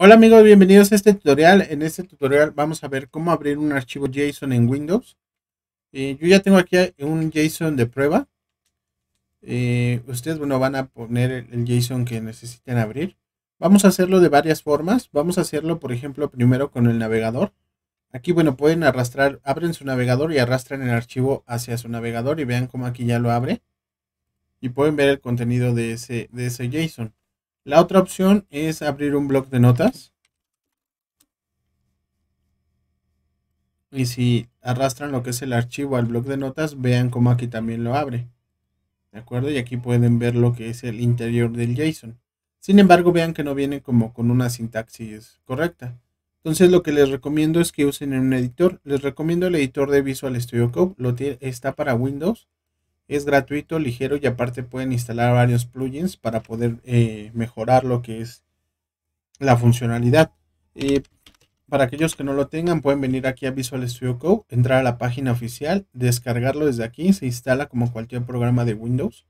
Hola amigos, bienvenidos a este tutorial. En este tutorial vamos a ver cómo abrir un archivo JSON en Windows. Eh, yo ya tengo aquí un JSON de prueba. Eh, ustedes, bueno, van a poner el JSON que necesiten abrir. Vamos a hacerlo de varias formas. Vamos a hacerlo, por ejemplo, primero con el navegador. Aquí, bueno, pueden arrastrar, abren su navegador y arrastran el archivo hacia su navegador y vean cómo aquí ya lo abre. Y pueden ver el contenido de ese, de ese JSON. La otra opción es abrir un bloc de notas. Y si arrastran lo que es el archivo al bloc de notas, vean cómo aquí también lo abre. ¿De acuerdo? Y aquí pueden ver lo que es el interior del JSON. Sin embargo, vean que no viene como con una sintaxis correcta. Entonces lo que les recomiendo es que usen un editor. Les recomiendo el editor de Visual Studio Code. está para Windows es gratuito, ligero y aparte pueden instalar varios plugins para poder eh, mejorar lo que es la funcionalidad. para aquellos que no lo tengan, pueden venir aquí a Visual Studio Code, entrar a la página oficial, descargarlo desde aquí, se instala como cualquier programa de Windows.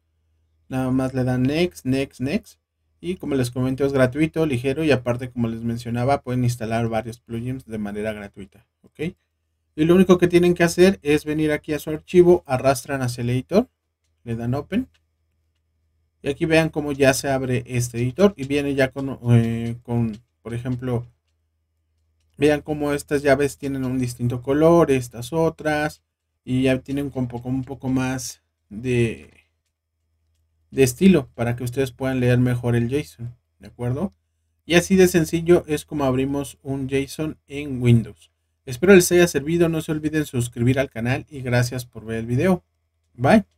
Nada más le dan Next, Next, Next. Y como les comento, es gratuito, ligero y aparte, como les mencionaba, pueden instalar varios plugins de manera gratuita. Y lo único que tienen que hacer es venir aquí a su archivo, arrastran hacia el editor, le dan Open. Y aquí vean cómo ya se abre este editor y viene ya con, eh, por ejemplo, vean cómo estas llaves tienen un distinto color, estas otras, y ya tienen un poco, un poco más de, de estilo para que ustedes puedan leer mejor el JSON, ¿de acuerdo? Y así de sencillo es como abrimos un JSON en Windows. Espero les haya servido, no se olviden suscribir al canal y gracias por ver el video. Bye.